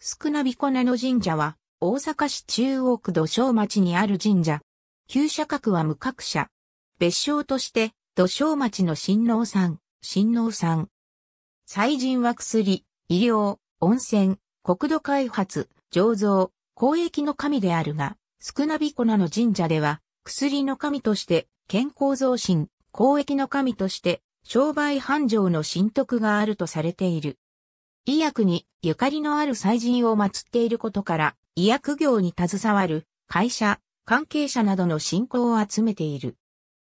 少なびこなの神社は、大阪市中央区土正町にある神社。旧社格は無格社。別称として、土正町の新郎さん、新郎さん。祭神は薬、医療、温泉、国土開発、醸造、交易の神であるが、少なびこなの神社では、薬の神として、健康増進、交易の神として、商売繁盛の神徳があるとされている。医薬にゆかりのある祭神を祀っていることから、医薬業に携わる会社、関係者などの信仰を集めている。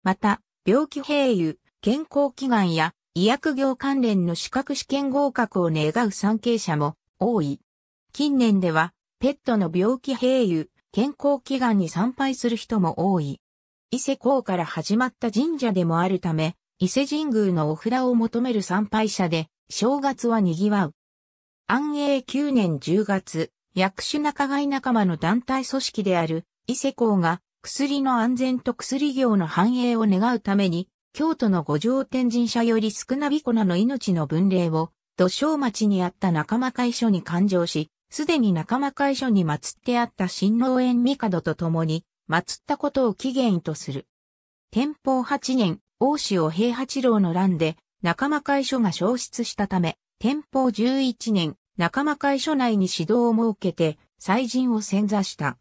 また、病気併誘、健康祈願や医薬業関連の資格試験合格を願う参詣者も多い。近年では、ペットの病気併誘、健康祈願に参拝する人も多い。伊勢港から始まった神社でもあるため、伊勢神宮のお札を求める参拝者で正月は賑わう。安永9年10月、薬種仲買仲間の団体組織である伊勢港が薬の安全と薬業の繁栄を願うために、京都の五条天神社より少なびこなの命の分霊を、土生町にあった仲間会所に勘定し、すでに仲間会所に祀ってあった新農園帝と共に、祀ったことを起源とする。天保8年、大塩平八郎の乱で、仲間会所が消失したため、天保11年、仲間会所内に指導を設けて、祭神を潜座した。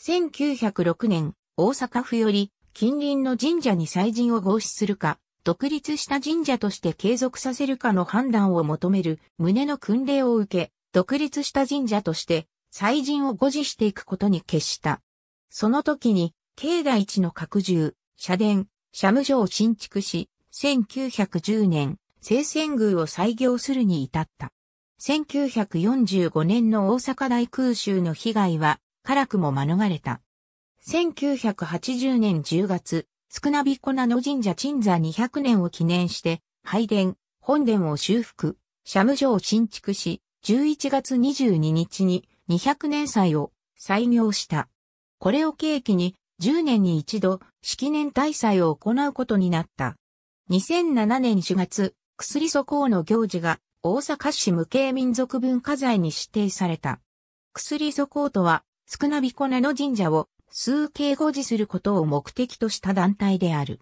1906年、大阪府より、近隣の神社に祭神を合祀するか、独立した神社として継続させるかの判断を求める旨の訓令を受け、独立した神社として祭神を護持していくことに決した。その時に、境内地の拡充、社殿、社務所を新築し、1910年、聖戦宮を再業するに至った。1945年の大阪大空襲の被害は、辛くも免れた。1980年10月、少なびこなの神社鎮座200年を記念して、拝殿、本殿を修復、社務所を新築し、11月22日に200年祭を採業した。これを契機に、10年に一度、式年大祭を行うことになった。2007年4月、薬素行の行事が大阪市無形民族文化財に指定された。薬素行とは、少なびこなの神社を数形護持することを目的とした団体である。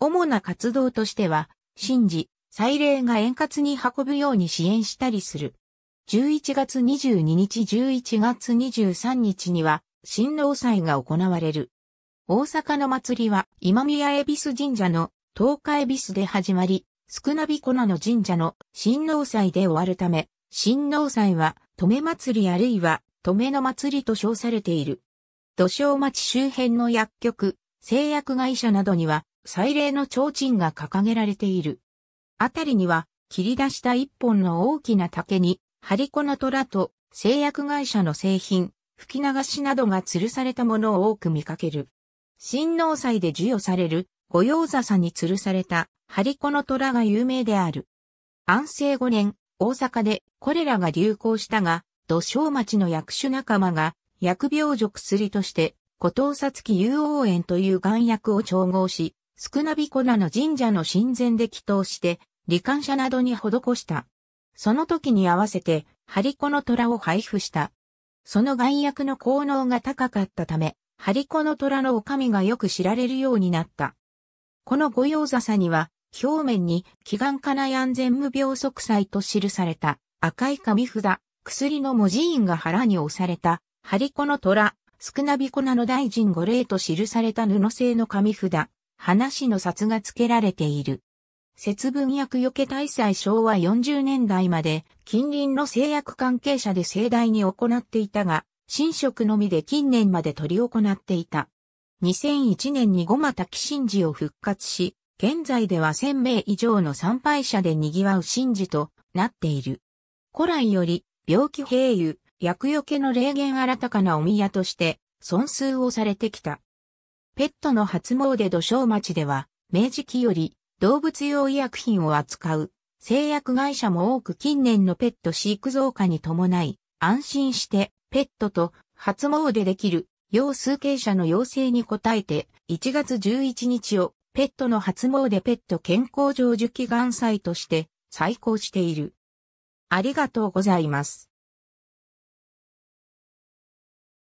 主な活動としては、神事、祭礼が円滑に運ぶように支援したりする。11月22日11月23日には、新郎祭が行われる。大阪の祭りは今宮恵比寿神社の東海ビスで始まり、少なびこなの神社の新納祭で終わるため、新納祭は、止め祭りあるいは、止めの祭りと称されている。土壌町周辺の薬局、製薬会社などには、祭礼の提灯が掲げられている。あたりには、切り出した一本の大きな竹に、張り子の虎と製薬会社の製品、吹き流しなどが吊るされたものを多く見かける。新納祭で授与される御用笹に吊るされた、張り子の虎が有名である。安政5年、大阪でコレラが流行したが、土生町の薬種仲間が、薬病所薬として、古藤さつき雄王園という眼薬を調合し、少なびこの神社の神前で祈祷して、罹患者などに施した。その時に合わせて、張り子の虎を配布した。その眼薬の効能が高かったため、張り子の虎の女将がよく知られるようになった。この御用笹には、表面に、祈願家内安全無病息災と記された赤い紙札、薬の文字印が腹に押された、張り子の虎、少なびこなの大臣御礼と記された布製の紙札、話の札が付けられている。節分薬除け大祭昭和40年代まで近隣の製薬関係者で盛大に行っていたが、新職のみで近年まで取り行っていた。2001年に五股木神事を復活し、現在では1000名以上の参拝者で賑わう神事となっている。古来より、病気平癒、薬除けの霊言新たかなお宮として、尊崇をされてきた。ペットの初詣土生町では、明治期より動物用医薬品を扱う製薬会社も多く近年のペット飼育増加に伴い、安心してペットと初詣できる要数形者の要請に応えて、1月11日をペットの初詣ペット健康常受祈願祭として再考している。ありがとうございます。